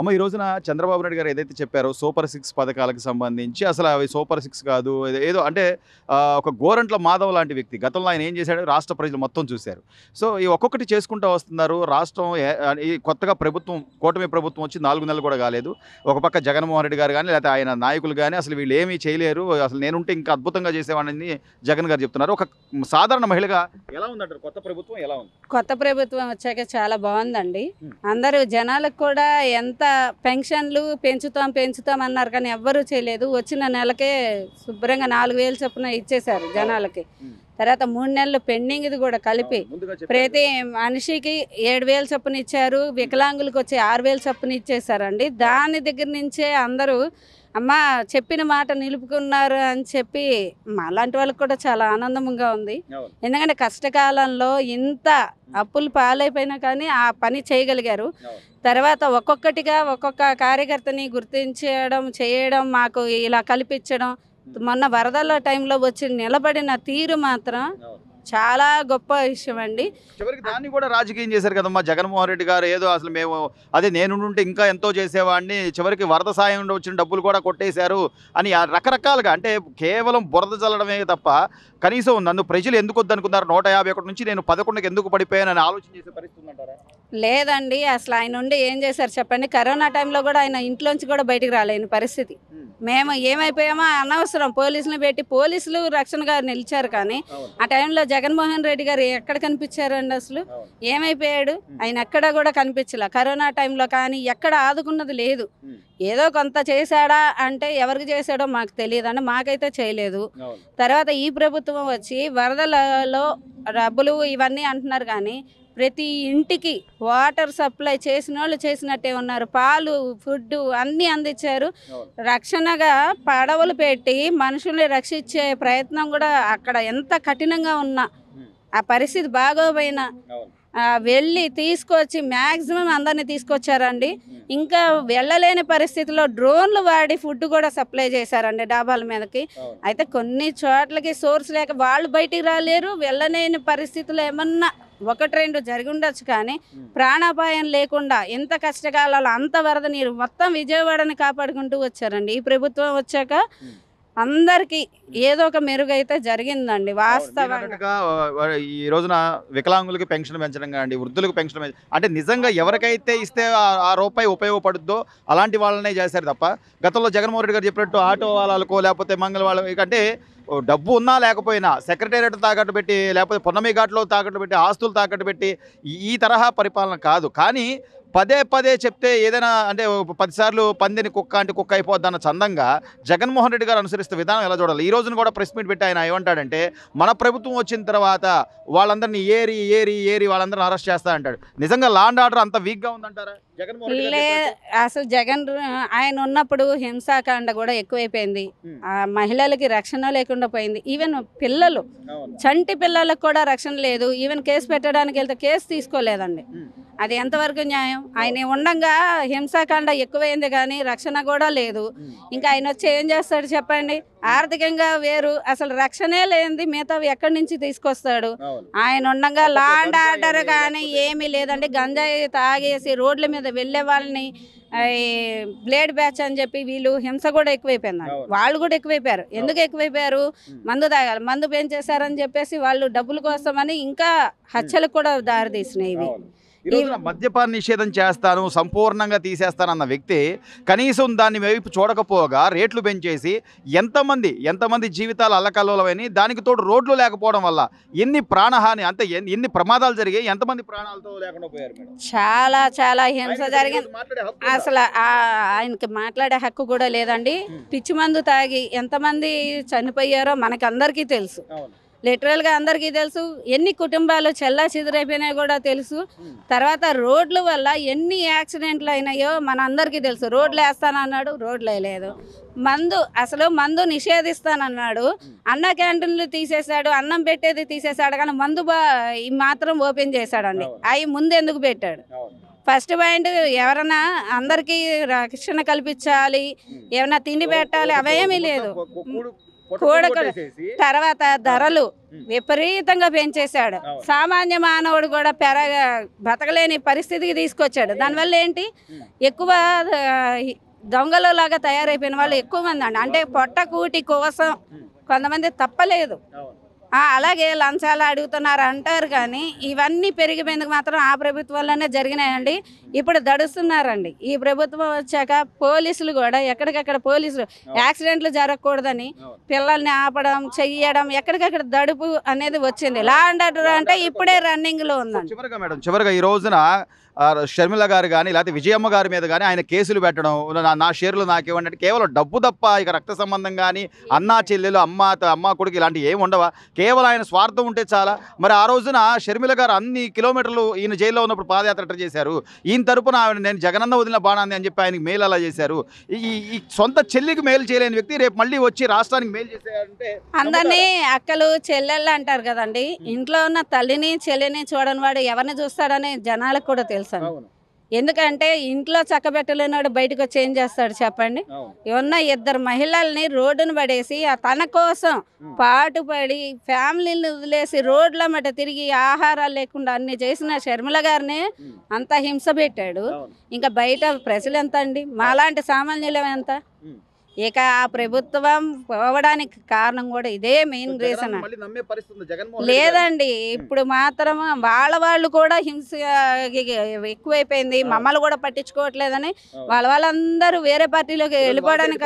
అమ్మ ఈ రోజున చంద్రబాబు నాయుడు గారు ఏదైతే చెప్పారో సూపర్ సిక్స్ పథకాలకు సంబంధించి అసలు అవి సూపర్ సిక్స్ కాదు ఏదో అంటే ఒక గోరంట్ల మాధవ్ లాంటి వ్యక్తి గతంలో ఆయన ఏం చేశాడు రాష్ట్ర ప్రజలు మొత్తం చూశారు సో ఈ ఒక్కొక్కటి చేసుకుంటూ వస్తున్నారు రాష్ట్రం ఈ కొత్తగా ప్రభుత్వం కూటమి ప్రభుత్వం వచ్చి నాలుగు నెలలు కూడా కాలేదు ఒక పక్క జగన్మోహన్ రెడ్డి గారు కానీ లేకపోతే ఆయన నాయకులు కానీ అసలు వీళ్ళు ఏమీ చేయలేరు అసలు నేనుంటే ఇంకా అద్భుతంగా చేసేవాడిని జగన్ గారు చెప్తున్నారు ఒక సాధారణ మహిళగా ఎలా ఉందంటారు కొత్త ప్రభుత్వం ఎలా ఉంది కొత్త ప్రభుత్వం వచ్చాక చాలా బాగుందండి అందరూ జనాలకు కూడా ఎంత పెన్షన్లు పెంచుతాం పెంచుతాం అన్నారు కానీ ఎవ్వరూ చేయలేదు వచ్చిన నెలకే శుభ్రంగా నాలుగు వేలు చొప్పున ఇచ్చేశారు జనాలకి తర్వాత మూడు నెలలు పెండింగ్ ఇది కూడా కలిపి ప్రతి మనిషికి ఏడు వేలు చొప్పున ఇచ్చారు వికలాంగులకు వచ్చి ఆరు వేలు చొప్పున ఇచ్చేసారండి దాని దగ్గర నుంచే అందరూ అమ్మ చెప్పిన మాట నిలుపుకున్నారు అని చెప్పి అలాంటి వాళ్ళకి కూడా చాలా ఆనందంగా ఉంది ఎందుకంటే కష్టకాలంలో ఇంత అప్పులు పాలైపోయినా కానీ ఆ పని చేయగలిగారు తర్వాత ఒక్కొక్కటిగా ఒక్కొక్క కార్యకర్తని గుర్తించడం చేయడం మాకు ఇలా కల్పించడం మొన్న వరదల టైంలో వచ్చి నిలబడిన తీరు మాత్రం చాలా గొప్ప విషయం అండి చివరికి దాన్ని కూడా రాజకీయం చేశారు కదమ్మా జగన్మోహన్ రెడ్డి గారు ఏదో అసలు మేము అదే నేను ఉంటే ఇంకా ఎంతో చేసేవాడిని చివరికి వరద సాయం వచ్చిన డబ్బులు కూడా కొట్టేశారు అని రకరకాలుగా అంటే కేవలం బురద చల్లడమే తప్ప కనీసం నన్ను ప్రజలు ఎందుకు వద్దనుకున్నారు నూట యాభై ఒకటి నుంచి నేను పదకొండుకి ఎందుకు పడిపోయానని ఆలోచన చేసే పరిస్థితి ఉందంటారా లేదండి అసలు ఆయన ఉండి ఏం చేశారు చెప్పండి కరోనా టైంలో కూడా ఆయన ఇంట్లోంచి కూడా బయటికి రాలేని పరిస్థితి మేము ఏమైపోయామో అనవసరం పోలీసులు పెట్టి పోలీసులు రక్షణ గారు నిలిచారు కానీ ఆ టైంలో జగన్మోహన్ రెడ్డి గారు ఎక్కడ కనిపించారండి అసలు ఏమైపోయాడు ఆయన ఎక్కడ కూడా కనిపించలే కరోనా టైంలో కానీ ఎక్కడ ఆదుకున్నది లేదు ఏదో కొంత చేశాడా అంటే ఎవరికి చేశాడో మాకు తెలియదు అని మాకైతే చేయలేదు తర్వాత ఈ ప్రభుత్వం వచ్చి వరదలలో డబ్బులు ఇవన్నీ అంటున్నారు కానీ ప్రతి ఇంటికి వాటర్ సప్లై చేసిన వాళ్ళు చేసినట్టే ఉన్నారు పాలు ఫుడ్ అన్నీ అందించారు రక్షణగా పడవలు పెట్టి మనుషుల్ని రక్షించే ప్రయత్నం కూడా అక్కడ ఎంత కఠినంగా ఉన్నా ఆ పరిస్థితి బాగోపోయినా వెళ్ళి తీసుకొచ్చి మ్యాక్సిమం అందరినీ తీసుకొచ్చారండి ఇంకా వెళ్ళలేని పరిస్థితిలో డ్రోన్లు వాడి ఫుడ్ కూడా సప్లై చేశారండి డాబాల మీదకి అయితే కొన్ని చోట్లకి సోర్స్ లేక వాళ్ళు బయటికి రాలేరు వెళ్ళలేని పరిస్థితులు ఏమన్నా ఒకటి రెండు జరిగి ఉండొచ్చు కానీ ప్రాణాపాయం లేకుండా ఎంత కష్టకాలలో అంత వరద నీరు మొత్తం విజయవాడని కాపాడుకుంటూ వచ్చారండి ఈ ప్రభుత్వం వచ్చాక అందరికి ఏదో ఒక మెరుగైతే జరిగిందండి వాస్తవంగా ఈ రోజున వికలాంగులకి పెన్షన్ పెంచడం కానీ వృద్ధులకు పెన్షన్ అంటే నిజంగా ఎవరికైతే ఇస్తే ఆ రూపాయి ఉపయోగపడుద్దో అలాంటి వాళ్ళనే చేశారు తప్ప గతంలో జగన్మోహన్ రెడ్డి గారు చెప్పినట్టు ఆటో వాళ్ళకో లేకపోతే మంగళ వాళ్ళ అంటే డబ్బు ఉన్నా లేకపోయినా సెక్రటేరియట్ తాకట్టు పెట్టి లేకపోతే పొన్నమి ఘాట్లో తాకట్టు పెట్టి ఆస్తులు తాకట్టు పెట్టి ఈ తరహా పరిపాలన కాదు కానీ పదే పదే చెప్తే ఏదైనా అంటే పదిసార్లు పందిని కుక్క అంటే కుక్క అయిపోద్ది అన్న చందంగా జగన్మోహన్ రెడ్డి గారు అనుసరిస్తే విధానం ఎలా చూడాలి ఈ రోజున కూడా ప్రెస్ మీట్ పెట్టి ఆయన ఏమంటాడంటే మన ప్రభుత్వం వచ్చిన తర్వాత వాళ్ళందరినీ ఏరి ఏరి ఏరి వాళ్ళందరిని అరెస్ట్ చేస్తా అంటాడు నిజంగా లాండ్ ఆర్డర్ అంత వీక్గా ఉందంటారా లే అసలు జగన్ ఆయన ఉన్నప్పుడు హింసాకాండ కూడా ఎక్కువైపోయింది మహిళలకి రక్షణ లేకుండా పోయింది ఈవెన్ పిల్లలు చంటి పిల్లలకు కూడా రక్షణ లేదు ఈవెన్ కేసు పెట్టడానికి వెళ్తే కేసు తీసుకోలేదండి అది ఎంతవరకు న్యాయం ఆయన ఉండగా హింసాకాండ ఎక్కువైంది కానీ రక్షణ కూడా లేదు ఇంకా ఆయన వచ్చి ఏం చేస్తాడు చెప్పండి ఆర్థికంగా వేరు అసలు రక్షణే లేనిది మిగతా ఎక్కడి నుంచి తీసుకొస్తాడు ఆయన ఉండగా లా అండ్ ఆర్డర్ కానీ ఏమీ లేదండి గంజాయి తాగేసి రోడ్ల మీద వెళ్ళే వాళ్ళని బ్లేడ్ బ్యాచ్ అని చెప్పి వీళ్ళు హింస కూడా ఎక్కువైపోయిందండి వాళ్ళు కూడా ఎక్కువైపోయారు ఎందుకు ఎక్కువైపోయారు మందు తాగాలి మందు పెంచేశారని చెప్పేసి వాళ్ళు డబ్బుల కోసమని ఇంకా హత్యలకు కూడా దారితీసినాయి ఇవి రోజున మద్యపాన నిషేధం చేస్తాను సంపూర్ణంగా తీసేస్తానన్న వ్యక్తి కనీసం దాన్ని వైపు చూడకపోగా రేట్లు పెంచేసి ఎంతమంది ఎంతమంది జీవితాలు అల్లకల్లోలమని దానికి తోడు రోడ్లు లేకపోవడం వల్ల ఎన్ని ప్రాణహాని అంత ఎన్ని ప్రమాదాలు జరిగాయి ఎంతమంది ప్రాణాలతో లేకుండా పోయారు మేడం చాలా చాలా హింస జరిగింది అసలు ఆయనకి మాట్లాడే హక్కు కూడా లేదండి పిచ్చి మందు తాగి ఎంతమంది చనిపోయారో మనకందరికీ తెలుసు లిటరల్గా అందరికీ తెలుసు ఎన్ని కుటుంబాలు చెల్లా చెదిరైపోయినాయో కూడా తెలుసు తర్వాత రోడ్ల వల్ల ఎన్ని యాక్సిడెంట్లు అయినాయో మన అందరికీ తెలుసు రోడ్లు వేస్తానన్నాడు రోడ్లు వేయలేదు మందు అసలు మందు నిషేధిస్తానన్నాడు అన్న క్యాంటీన్లు తీసేశాడు అన్నం పెట్టేది తీసేశాడు కానీ మందు మాత్రం ఓపెన్ చేశాడండి అవి ముందు ఎందుకు పెట్టాడు ఫస్ట్ పాయింట్ ఎవరన్నా అందరికీ రక్షణ కల్పించాలి ఏమైనా తిండి పెట్టాలి అవేమీ లేదు కూడకలు తర్వాత ధరలు విపరీతంగా పెంచేశాడు సామాన్య మానవుడు కూడా పెరగ బతకలేని పరిస్థితికి తీసుకొచ్చాడు దానివల్ల ఏంటి ఎక్కువ దొంగలు లాగా తయారైపోయిన వాళ్ళు ఎక్కువ మంది అండి అంటే పొట్టకూటి కోసం కొంతమంది తప్పలేదు అలాగే లంచాలు అడుగుతున్నారు అంటారు కానీ ఇవన్నీ పెరిగిపోయినందుకు మాత్రం ఆ ప్రభుత్వంలోనే జరిగినాయండి ఇప్పుడు దడుస్తున్నారండి ఈ ప్రభుత్వం వచ్చాక పోలీసులు కూడా ఎక్కడికక్కడ పోలీసులు యాక్సిడెంట్లు జరగకూడదని పిల్లల్ని ఆపడం చెయ్యడం ఎక్కడికక్కడ దడుపు అనేది వచ్చింది లా అండ్ అంటే ఇప్పుడే రన్నింగ్లో ఉందండి చివరిగా మేడం చివరిగా ఈ రోజున షర్మిల గారు కానీ లేకపోతే విజయమ్మ గారి మీద కానీ ఆయన కేసులు పెట్టడం నా షేర్లు నాకు ఇవ్వండి కేవలం డబ్బు తప్ప ఇక రక్త సంబంధం కానీ అన్నా చెల్లెలు అమ్మ అమ్మ కొడుకు ఇలాంటివి ఏమి ఉండవా కేవలం ఆయన స్వార్థం ఉంటే చాలా మరి ఆ రోజున షర్మిల గారు అన్ని కిలోమీటర్లు ఈయన జైల్లో ఉన్నప్పుడు పాదయాత్ర చేశారు ఈయన తరపున ఆవిడ నేను జగనన్న వదిలిన బాణాన్ని అని చెప్పి ఆయనకి మేలు అలా చేశారు ఈ సొంత చెల్లికి మేలు చేయలేని వ్యక్తి రేపు మళ్ళీ వచ్చి రాష్ట్రానికి మేలు చేశారంటే అందరినీ అక్కలు చెల్లెళ్ళు అంటారు కదండి ఇంట్లో ఉన్న తల్లిని చెల్లిని చూడని వాడు ఎవరిని చూస్తాడని జనాలకు కూడా తెలుసు తెలుసా ఎందుకంటే ఇంట్లో చక్కబెట్టలేనివాడు బయటకు వచ్చి ఏం చేస్తాడు చెప్పండి ఉన్న ఇద్దరు మహిళల్ని రోడ్డును పడేసి తన కోసం పాటుపడి ఫ్యామిలీని వదిలేసి రోడ్ల మట తిరిగి ఆహారాలు లేకుండా అన్ని చేసిన షర్మిల గారిని అంత హింస పెట్టాడు ఇంకా బయట ప్రజలు ఎంత అండి మాలాంటి సామాన్యులు ఎంత ఇక ఆ ప్రభుత్వం పోవడానికి కారణం కూడా ఇదే మెయిన్ రీజన్ లేదండి ఇప్పుడు మాత్రం వాళ్ళ వాళ్ళు కూడా హింస ఎక్కువైపోయింది మమ్మల్ని కూడా పట్టించుకోవట్లేదని వాళ్ళ వాళ్ళందరూ వేరే పార్టీలోకి వెళ్ళిపోవడానికి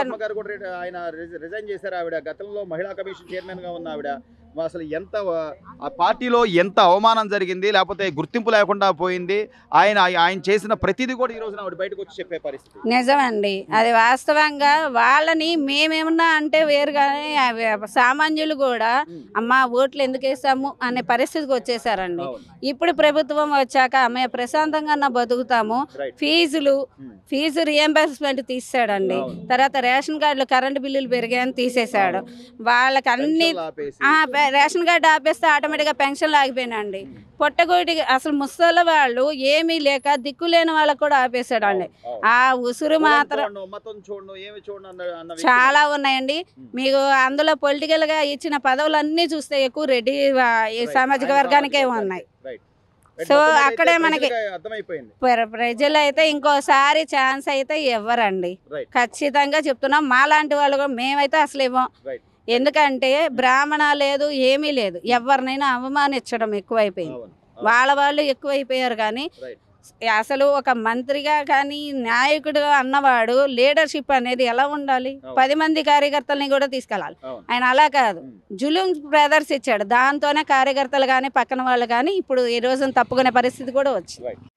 గతంలో మహిళా కమిషన్ చైర్మన్ గా ఉన్న ఆవిడ అసలు ఎంత ఆ పార్టీలో ఎంత అవమానం జరిగింది లేకపోతే గుర్తింపు లేకుండా పోయింది ఆయన ఆయన చేసిన ప్రతిదీ కూడా ఈరోజు ఆవిడ బయటకు వచ్చి చెప్పే పరిస్థితి నిజమండి అది వాస్తవంగా వాళ్ళని మేమేమన్నా అంటే వేరు కానీ సామాన్యులు కూడా అమ్మ ఓట్లు ఎందుకు వేసాము అనే పరిస్థితికి వచ్చేసారండి ఇప్పుడు ప్రభుత్వం వచ్చాక మేము ప్రశాంతంగా బతుకుతాము ఫీజులు ఫీజు రియంబర్స్మెంట్ తీసాడండి తర్వాత రేషన్ కార్డులు కరెంటు బిల్లులు పెరిగాయని తీసేశాడు వాళ్ళకి అన్ని రేషన్ కార్డు ఆపేస్తే ఆటోమేటిక్గా పెన్షన్ ఆగిపోయినండి పొట్టగోటి అసలు ముసలి వాళ్ళు ఏమీ లేక దిక్కు లేని వాళ్ళకు కూడా ఆపేసాడండి ఆ ఉసురు మాత్రం చాలా ఉన్నాయండి మీకు అందులో పొలిటికల్ గా ఇచ్చిన పదవులు అన్ని చూస్తే ఎక్కువ రెడ్డి ఈ సామాజిక వర్గానికే ఉన్నాయి సో అక్కడే మనకి ప్రజలు అయితే ఇంకోసారి ఛాన్స్ అయితే ఇవ్వరండి ఖచ్చితంగా చెప్తున్నాం మా లాంటి వాళ్ళు కూడా మేమైతే అసలు ఇవ్వం ఎందుకంటే బ్రాహ్మణ లేదు ఏమీ లేదు hmm. ఎవరినైనా అవమానించడం ఎక్కువైపోయింది వాళ్ళ వాళ్ళు ఎక్కువైపోయారు కానీ అసలు ఒక మంత్రిగా కానీ నాయకుడు అన్నవాడు లీడర్షిప్ అనేది ఎలా ఉండాలి పది మంది కార్యకర్తలని కూడా తీసుకెళ్ళాలి ఆయన అలా కాదు hmm. జులుం ఇచ్చాడు దాంతోనే కార్యకర్తలు కానీ పక్కన వాళ్ళు కానీ ఇప్పుడు ఈ రోజున తప్పుకునే పరిస్థితి కూడా వచ్చింది